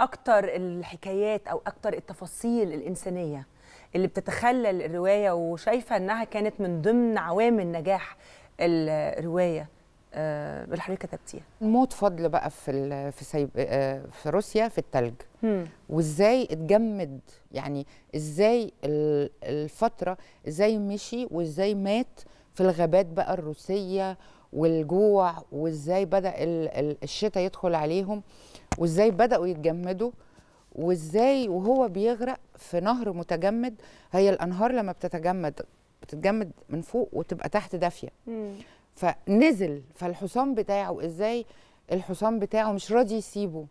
اكتر الحكايات او اكتر التفاصيل الانسانيه اللي بتتخلل الروايه وشايفه انها كانت من ضمن عوامل نجاح الروايه آه، اللي حضرتك كتبتيها موت فضل بقى في في سيب آه، في روسيا في الثلج وازاي اتجمد يعني ازاي الفتره ازاي مشي وازاي مات في الغابات بقى الروسيه والجوع وازاي بدا الشتاء يدخل عليهم وازاي بداوا يتجمدوا وازاي وهو بيغرق في نهر متجمد هي الانهار لما بتتجمد بتتجمد من فوق وتبقى تحت دافيه فنزل فالحصان بتاعه ازاي الحصان بتاعه مش راضي يسيبه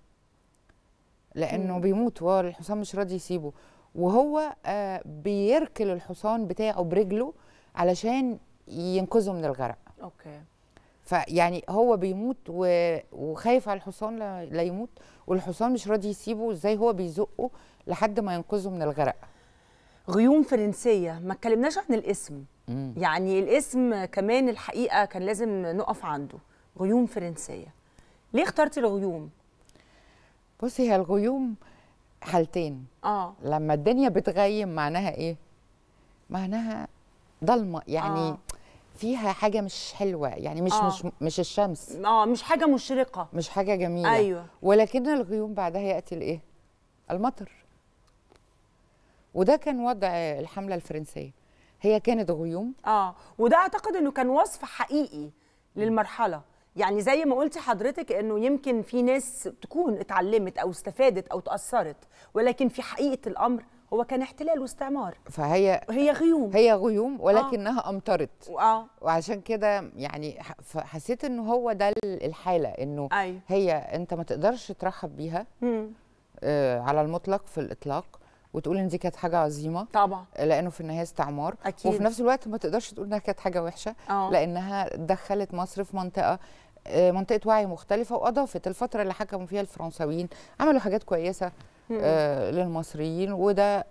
لانه مم. بيموت وهو الحصان مش راضي يسيبه وهو آه بيركل الحصان بتاعه برجله علشان ينقذه من الغرق اوكي فيعني هو بيموت وخايف على الحصان لا يموت والحصان مش راضي يسيبه ازاي هو بيزقه لحد ما ينقذه من الغرق غيوم فرنسيه ما اتكلمناش عن الاسم مم. يعني الاسم كمان الحقيقه كان لازم نقف عنده غيوم فرنسيه ليه اخترتي الغيوم بصي هي الغيوم حالتين اه لما الدنيا بتغيم معناها ايه معناها ضلمه يعني آه. فيها حاجه مش حلوه يعني مش آه. مش مش الشمس اه مش حاجه مشرقه مش حاجه جميله ايوه ولكن الغيوم بعدها ياتي الايه المطر وده كان وضع الحمله الفرنسيه هي كانت غيوم اه وده اعتقد انه كان وصف حقيقي للمرحله يعني زي ما قلتي حضرتك انه يمكن في ناس تكون اتعلمت او استفادت او تاثرت ولكن في حقيقه الامر هو كان احتلال واستعمار فهي هي غيوم هي غيوم آه. ولكنها آه. امطرت آه. وعشان كده يعني حسيت ان هو ده الحاله انه أي. أيوه. هي انت ما تقدرش ترحب بيها آه على المطلق في الاطلاق وتقول ان دي كانت حاجه عظيمه طبعا لانه في النهايه استعمار أكيد. وفي نفس الوقت ما تقدرش تقول انها كانت حاجه وحشه آه. لانها دخلت مصر في منطقه منطقه وعي مختلفه واضافت الفتره اللي حكموا فيها الفرنساويين عملوا حاجات كويسه آه، للمصريين وده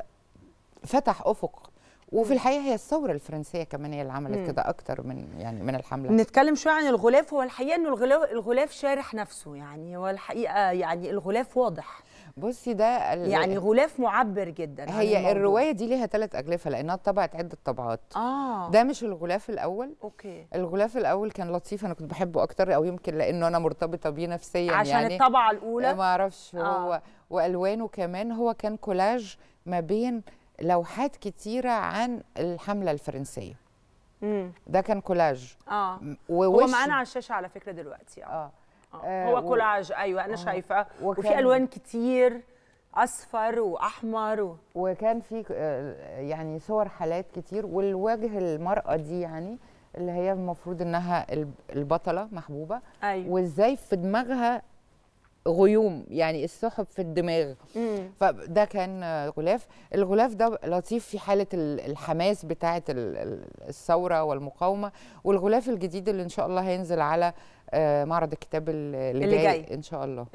فتح افق وفي الحقيقه هي الثوره الفرنسيه كمان هي اللي عملت كده اكتر من يعني من الحمله نتكلم شويه عن الغلاف هو الحقيقه انه الغلاف الغلاف شارح نفسه يعني هو الحقيقه يعني الغلاف واضح بصي ده يعني غلاف معبر جدا هي الروايه دي ليها ثلاث اغلفه لانها اتطبعت عده طبعات آه. ده مش الغلاف الاول اوكي الغلاف الاول كان لطيف انا كنت بحبه اكتر او يمكن لانه انا مرتبطه بيه نفسيا عشان يعني الطبعه الاولى ما اعرفش آه. هو والوانه كمان هو كان كولاج ما بين لوحات كتيره عن الحمله الفرنسيه مم. ده كان كولاج اه ووش هو معانا على الشاشه على فكره دلوقتي اه, آه. آه. آه، هو كولاج ايوه انا آه. شايفه وكان... وفي الوان كتير اصفر واحمر و... وكان في آه، يعني صور حالات كتير والوجه المراه دي يعني اللي هي المفروض انها البطله محبوبه أيوة. وازاي في دماغها غيوم يعني السحب في الدماغ مم. فده كان غلاف الغلاف ده لطيف في حاله الحماس بتاعه الثوره والمقاومه والغلاف الجديد اللي ان شاء الله هينزل على آه، معرض الكتاب اللي, اللي جاي, جاي ان شاء الله